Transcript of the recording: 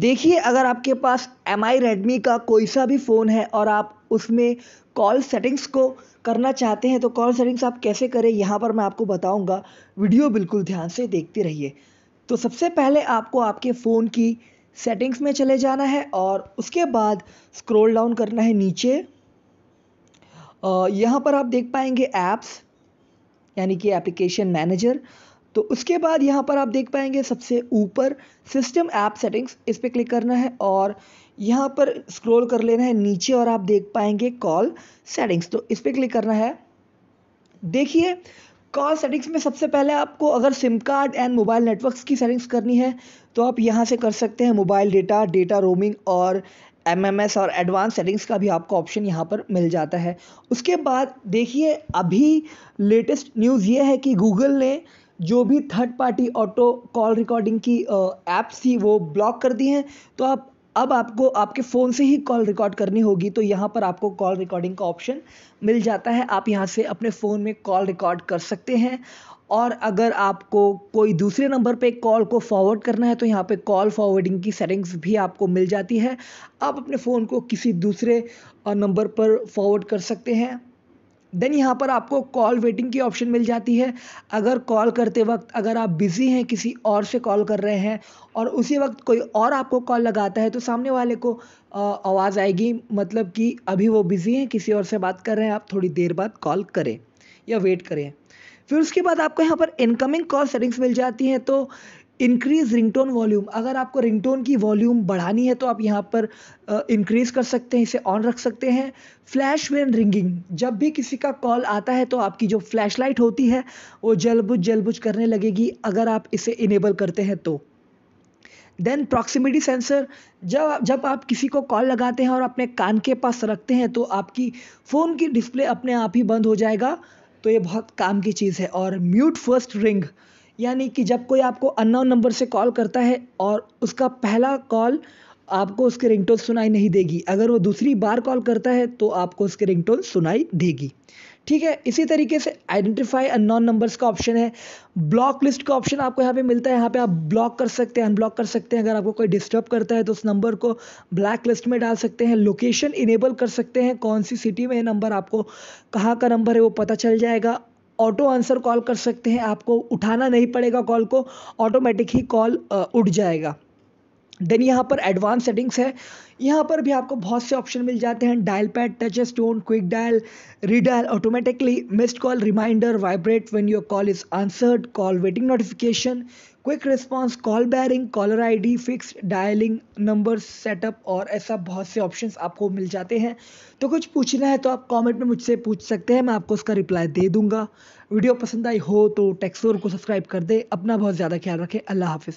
देखिए अगर आपके पास एम आई रेडमी का कोई सा भी फ़ोन है और आप उसमें कॉल सेटिंग्स को करना चाहते हैं तो कॉल सेटिंग्स आप कैसे करें यहाँ पर मैं आपको बताऊँगा वीडियो बिल्कुल ध्यान से देखते रहिए तो सबसे पहले आपको आपके फ़ोन की सेटिंग्स में चले जाना है और उसके बाद स्क्रॉल डाउन करना है नीचे यहाँ पर आप देख पाएंगे ऐप्स यानी कि एप्लीकेशन मैनेजर तो उसके बाद यहाँ पर आप देख पाएंगे सबसे ऊपर सिस्टम ऐप सेटिंग्स इस पर क्लिक करना है और यहाँ पर स्क्रॉल कर लेना है नीचे और आप देख पाएंगे कॉल सेटिंग्स तो इस पर क्लिक करना है देखिए कॉल सेटिंग्स में सबसे पहले आपको अगर SIM card and mobile networks की सेटिंग्स करनी है तो आप यहाँ से कर सकते हैं मोबाइल डेटा डेटा रोमिंग और एमएमएस और एडवांस सेटिंग्स का भी आपको ऑप्शन यहाँ पर मिल जाता है उसके बाद देखिए अभी लेटेस्ट न्यूज़ ये है कि गूगल ने जो भी third party auto call recording की ऐप्स थी वो ब्लॉक कर दी हैं तो आप अब आपको आपके फ़ोन से ही कॉल रिकॉर्ड करनी होगी तो यहाँ पर आपको कॉल रिकॉर्डिंग का ऑप्शन मिल जाता है आप यहाँ से अपने फ़ोन में कॉल रिकॉर्ड कर सकते हैं और अगर आपको कोई दूसरे नंबर पे कॉल को फॉरवर्ड करना है तो यहाँ पे कॉल फॉरवर्डिंग की सेटिंग्स भी आपको मिल जाती है आप अपने फ़ोन को किसी दूसरे नंबर पर फॉरवर्ड कर सकते हैं देन यहाँ पर आपको कॉल वेटिंग की ऑप्शन मिल जाती है अगर कॉल करते वक्त अगर आप बिज़ी हैं किसी और से कॉल कर रहे हैं और उसी वक्त कोई और आपको कॉल लगाता है तो सामने वाले को आवाज़ आएगी मतलब कि अभी वो बिज़ी हैं किसी और से बात कर रहे हैं आप थोड़ी देर बाद कॉल करें या वेट करें फिर उसके बाद आपको यहाँ पर इनकमिंग कॉल सेटिंग्स मिल जाती हैं तो इंक्रीज़ रिंगटोन वॉल्यूम अगर आपको रिंगटोन की वॉल्यूम बढ़ानी है तो आप यहाँ पर इंक्रीज़ कर सकते हैं इसे ऑन रख सकते हैं फ्लैश वेन रिंगिंग जब भी किसी का कॉल आता है तो आपकी जो फ्लैश लाइट होती है वो जलबुझ जलबुझ करने लगेगी अगर आप इसे इनेबल करते हैं तो देन प्रॉक्सिमिटी सेंसर जब जब आप किसी को कॉल लगाते हैं और अपने कान के पास रखते हैं तो आपकी फ़ोन की डिस्प्ले अपने आप ही बंद हो जाएगा तो ये बहुत काम की चीज़ है और म्यूट फर्स्ट रिंग यानी कि जब कोई आपको अननोन नंबर से कॉल करता है और उसका पहला कॉल आपको उसके रिंगटोन सुनाई नहीं देगी अगर वो दूसरी बार कॉल करता है तो आपको उसके रिंगटोन सुनाई देगी ठीक है इसी तरीके से आइडेंटिफाई अननोन नंबर्स का ऑप्शन है ब्लॉक लिस्ट का ऑप्शन आपको यहाँ पे मिलता है यहाँ पे आप ब्लॉक कर सकते हैं अनब्लॉक कर सकते हैं अगर आपको कोई डिस्टर्ब करता है तो उस नंबर को ब्लैक लिस्ट में डाल सकते हैं लोकेशन इनेबल कर सकते हैं कौन सी सिटी में नंबर आपको कहाँ का नंबर है वो पता चल जाएगा ऑटो आंसर कॉल कर सकते हैं आपको उठाना नहीं पड़ेगा कॉल को ऑटोमेटिक ही कॉल उठ जाएगा देन यहाँ पर एडवांस सेटिंग्स है यहाँ पर भी आपको बहुत से ऑप्शन मिल जाते हैं dial pad touch stone quick dial redial automatically missed call reminder vibrate when your call is answered call waiting notification quick response call barring caller ID fix dialing number setup और ऐसा बहुत से option आपको मिल जाते हैं तो कुछ पूछना है तो आप कॉमेंट में मुझसे पूछ सकते हैं मैं आपको उसका रिप्लाई दे दूंगा वीडियो पसंद आई हो तो टेक्सोर को सब्सक्राइब कर दे अपना बहुत ज़्यादा ख्याल रखें अल्लाह हाफिज़